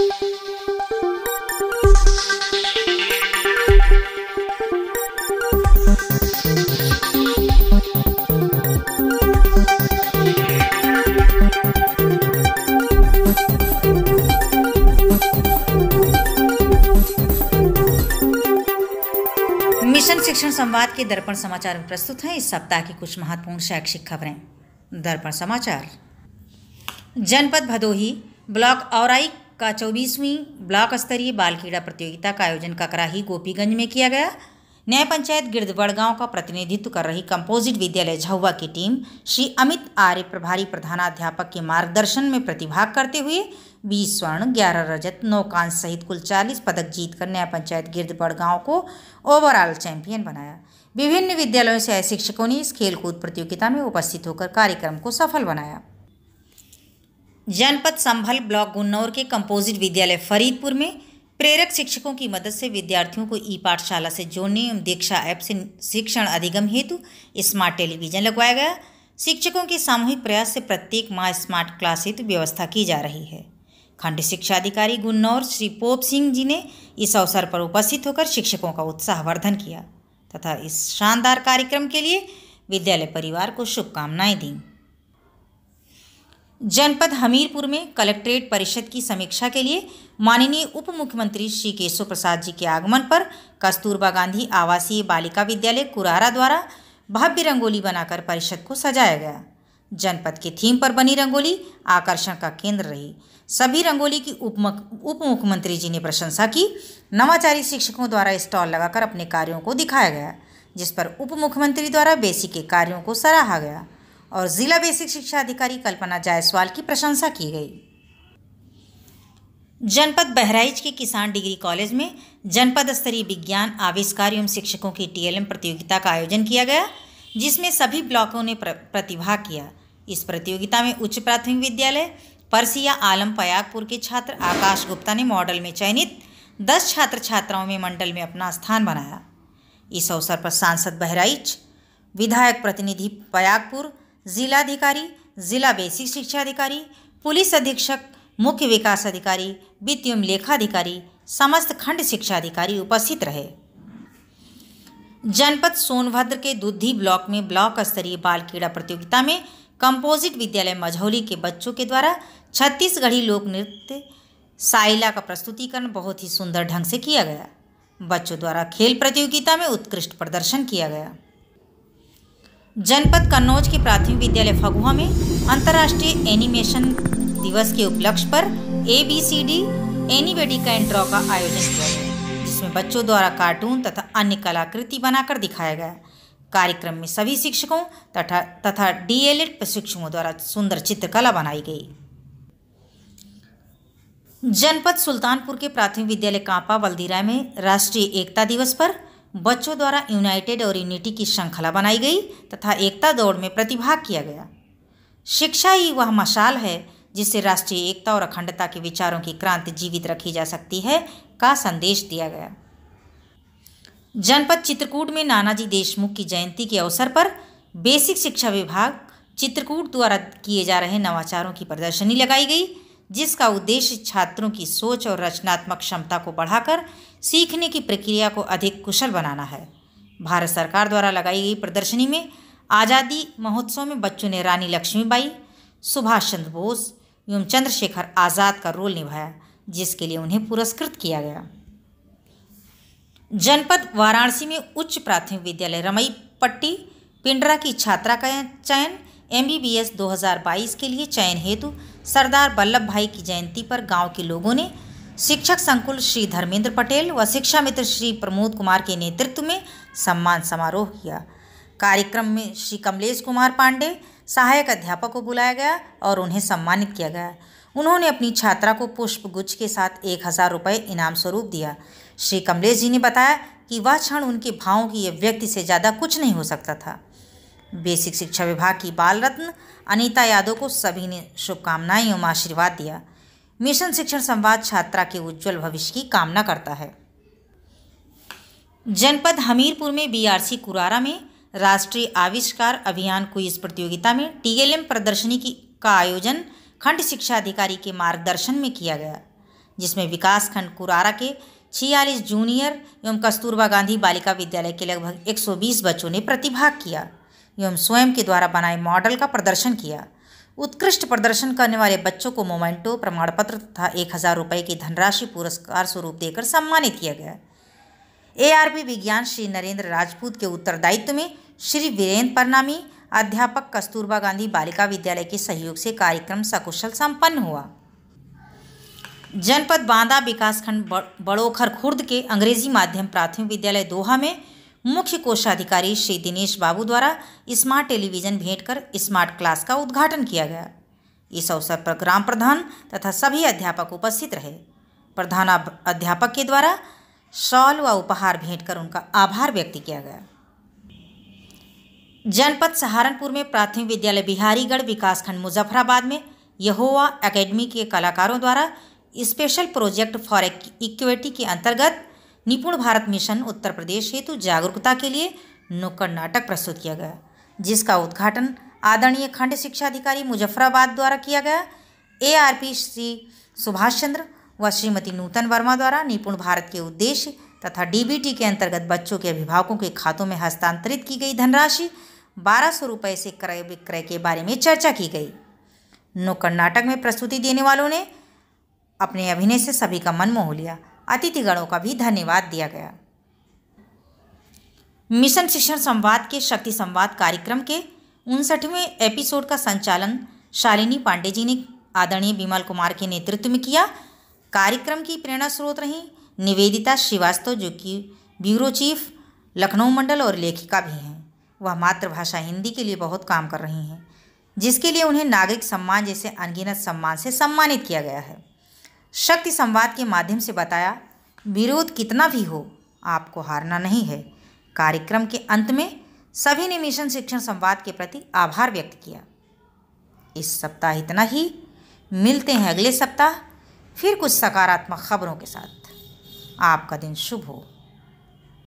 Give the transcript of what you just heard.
mission शिक्षण संवाद के दर्पण समाचार में प्रस्तुत हैं इस सप्ताह की कुछ महत्वपूर्ण शैक्षिक खबरें दर्पण समाचार जनपद भदोही ब्लॉक औराई का चौबीसवीं ब्लॉक स्तरीय बाल क्रीड़ा प्रतियोगिता का आयोजन ककराही गोपीगंज में किया गया न्याय पंचायत गिरदवड़ गांव का प्रतिनिधित्व कर रही कंपोजिट विद्यालय झहुआ की टीम श्री अमित आर्य प्रभारी प्रधानाध्यापक के मार्गदर्शन में प्रतिभाग करते हुए 20 स्वर्ण 11 रजत नौ कांस सहित कुल 40 पदक जीतकर न्याय पंचायत गिरदवड़ गांव को ओवरऑल चैंपियन बनाया विभिन्न विद्यालयों से आए शिक्षकों ने इस खेलकूद प्रतियोगिता में उपस्थित होकर कार्यक्रम को सफल बनाया जनपद संभल ब्लॉक गुन्नौर के कंपोजिट विद्यालय फरीदपुर में प्रेरक शिक्षकों की मदद से विद्यार्थियों को ई पाठशाला से जोड़ने एवं दीक्षा ऐप से शिक्षण अधिगम हेतु स्मार्ट टेलीविजन लगवाया गया शिक्षकों के सामूहिक प्रयास से प्रत्येक माह स्मार्ट क्लास हेतु व्यवस्था की जा रही है खंड शिक्षा अधिकारी गुन्नौर श्री पोप सिंह जी ने इस अवसर पर उपस्थित होकर शिक्षकों का उत्साहवर्धन किया तथा इस शानदार कार्यक्रम के लिए विद्यालय परिवार को शुभकामनाएं दीं जनपद हमीरपुर में कलेक्ट्रेट परिषद की समीक्षा के लिए माननीय उप मुख्यमंत्री श्री केशव प्रसाद जी के आगमन पर कस्तूरबा गांधी आवासीय बालिका विद्यालय कुरारा द्वारा भव्य रंगोली बनाकर परिषद को सजाया गया जनपद के थीम पर बनी रंगोली आकर्षण का केंद्र रही सभी रंगोली की उप उप मुख्यमंत्री जी ने प्रशंसा की नवाचारी शिक्षकों द्वारा स्टॉल लगाकर अपने कार्यों को दिखाया गया जिस पर उप मुख्यमंत्री द्वारा बेसिक के कार्यों को सराहा गया और ज़िला बेसिक शिक्षा अधिकारी कल्पना जायसवाल की प्रशंसा की गई जनपद बहराइच के किसान डिग्री कॉलेज में जनपद स्तरीय विज्ञान आविष्कार एवं शिक्षकों की टीएलएम प्रतियोगिता का आयोजन किया गया जिसमें सभी ब्लॉकों ने प्रतिभाग किया इस प्रतियोगिता में उच्च प्राथमिक विद्यालय परसिया आलम पयागपुर के छात्र आकाश गुप्ता ने मॉडल में चयनित दस छात्र छात्राओं में मंडल में अपना स्थान बनाया इस अवसर पर सांसद बहराइच विधायक प्रतिनिधि पयागपुर जिलाधिकारी जिला बेसिक शिक्षा अधिकारी पुलिस अधीक्षक मुख्य विकास अधिकारी वित्त एवं लेखाधिकारी समस्त खंड शिक्षा अधिकारी उपस्थित रहे जनपद सोनभद्र के दुधी ब्लॉक में ब्लॉक स्तरीय बाल क्रीड़ा प्रतियोगिता में कंपोजिट विद्यालय मझौली के बच्चों के द्वारा छत्तीसगढ़ी लोक नृत्य साइला का प्रस्तुतिकरण बहुत ही सुंदर ढंग से किया गया बच्चों द्वारा खेल प्रतियोगिता में उत्कृष्ट प्रदर्शन किया गया जनपद कन्नौज के प्राथमिक विद्यालय फगुआ में अंतर्राष्ट्रीय एनिमेशन दिवस के उपलक्ष्य पर A B C D anybody का एंड्रॉ का आयोजन किया गया जिसमें बच्चों द्वारा कार्टून तथा अन्य कलाकृति बनाकर दिखाया गया कार्यक्रम में सभी शिक्षकों तथा तथा डीएलएड प्रशिक्षकों द्वारा सुंदर चित्रकला बनाई गई जनपद सुल्तानपुर के प्राथमिक विद्यालय कांपा बल्दीराय में राष्ट्रीय एकता दिवस पर बच्चों द्वारा यूनाइटेड और यूनिटी की श्रृंखला बनाई गई तथा एकता दौड़ में प्रतिभाग किया गया शिक्षा ही वह मशाल है जिससे राष्ट्रीय एकता और अखंडता के विचारों की क्रांति जीवित रखी जा सकती है का संदेश दिया गया जनपद चित्रकूट में नानाजी देशमुख की जयंती के अवसर पर बेसिक शिक्षा विभाग चित्रकूट द्वारा किए जा रहे नवाचारों की प्रदर्शनी लगाई गई जिसका उद्देश्य छात्रों की सोच और रचनात्मक क्षमता को बढ़ाकर सीखने की प्रक्रिया को अधिक कुशल बनाना है भारत सरकार द्वारा लगाई गई प्रदर्शनी में आज़ादी महोत्सव में बच्चों ने रानी लक्ष्मीबाई सुभाष चंद्र बोस एवं चंद्रशेखर आज़ाद का रोल निभाया जिसके लिए उन्हें पुरस्कृत किया गया जनपद वाराणसी में उच्च प्राथमिक विद्यालय रमई पट्टी पिंडरा की छात्रा का चयन एम बी बी एस दो हज़ार बाईस के लिए चयन हेतु सरदार वल्लभ भाई की जयंती पर गांव के लोगों ने शिक्षक संकुल श्री धर्मेंद्र पटेल व शिक्षा मित्र श्री प्रमोद कुमार के नेतृत्व में सम्मान समारोह किया कार्यक्रम में श्री कमलेश कुमार पांडे सहायक अध्यापक को बुलाया गया और उन्हें सम्मानित किया गया उन्होंने अपनी छात्रा को पुष्प गुच्छ के साथ एक हज़ार रुपये इनाम स्वरूप दिया श्री कमलेश जी ने बताया कि वह क्षण उनके भावों की अभिव्यक्ति से ज़्यादा कुछ नहीं हो सकता था बेसिक शिक्षा विभाग की बाल रत्न अनीता यादव को सभी ने शुभकामनाएं एवं आशीर्वाद दिया मिशन शिक्षण संवाद छात्रा के उज्जवल भविष्य की कामना करता है जनपद हमीरपुर में बीआरसी कुरारा में राष्ट्रीय आविष्कार अभियान क्विज प्रतियोगिता में टीएलएम प्रदर्शनी की का आयोजन खंड शिक्षा अधिकारी के मार्गदर्शन में किया गया जिसमें विकास खंड कुरारा के छियालीस जूनियर एवं कस्तूरबा गांधी बालिका विद्यालय के लगभग 120 बच्चों ने प्रतिभाग किया एवं स्वयं के द्वारा बनाए मॉडल का प्रदर्शन किया उत्कृष्ट प्रदर्शन करने वाले बच्चों को मोमेंटो प्रमाण पत्र तथा एक हज़ार रुपये की धनराशि पुरस्कार स्वरूप देकर सम्मानित किया गया ए विज्ञान श्री नरेंद्र राजपूत के उत्तरदायित्व में श्री वीरेंद्र परनामी अध्यापक कस्तूरबा गांधी बालिका विद्यालय के सहयोग से कार्यक्रम सकुशल संपन्न हुआ जनपद बांदा विकासखंड बड़ोखर खुर्द के अंग्रेजी माध्यम प्राथमिक विद्यालय दोहा में मुख्य कोषाधिकारी श्री दिनेश बाबू द्वारा स्मार्ट टेलीविजन भेंट कर स्मार्ट क्लास का उद्घाटन किया गया इस अवसर पर ग्राम प्रधान तथा सभी अध्यापक उपस्थित रहे प्रधान अध्यापक के द्वारा शॉल व उपहार भेंट कर उनका आभार व्यक्त किया गया जनपद सहारनपुर में प्राथमिक विद्यालय बिहारीगढ़ विकासखंड मुजफ्फराबाद में यहोवा एकेडमी के कलाकारों द्वारा स्पेशल प्रोजेक्ट फॉर इक्विटी के अंतर्गत निपुण भारत मिशन उत्तर प्रदेश हेतु जागरूकता के लिए नुक्कड़ नाटक प्रस्तुत किया गया जिसका उद्घाटन आदरणीय खंड शिक्षा अधिकारी मुजफ्फराबाद द्वारा किया गया A R P Shri Subhash Chandra व श्रीमती नूतन वर्मा द्वारा निपुण भारत के उद्देश्य तथा डीबीटी के अंतर्गत बच्चों के अभिभावकों के खातों में हस्तांतरित की गई धनराशि बारह सौ रुपये से क्रय विक्रय के बारे में चर्चा की गई नुक्कड़ नाटक में प्रस्तुति देने वालों ने अपने अभिनय से सभी का मन मोह लिया अतिथिगणों का भी धन्यवाद दिया गया मिशन शिक्षण संवाद के शक्ति संवाद कार्यक्रम के उनसठवें एपिसोड का संचालन शालिनी पांडे जी ने आदरणीय विमल कुमार के नेतृत्व में किया कार्यक्रम की प्रेरणा स्रोत रहीं निवेदिता श्रीवास्तव जो कि ब्यूरो चीफ लखनऊ मंडल और लेखिका भी हैं वह मातृभाषा हिंदी के लिए बहुत काम कर रही हैं जिसके लिए उन्हें नागरिक सम्मान जैसे अनगिनत सम्मान से सम्मानित किया गया है शक्ति संवाद के माध्यम से बताया विरोध कितना भी हो आपको हारना नहीं है कार्यक्रम के अंत में सभी ने मिशन शिक्षण संवाद के प्रति आभार व्यक्त किया इस सप्ताह इतना ही मिलते हैं अगले सप्ताह फिर कुछ सकारात्मक खबरों के साथ आपका दिन शुभ हो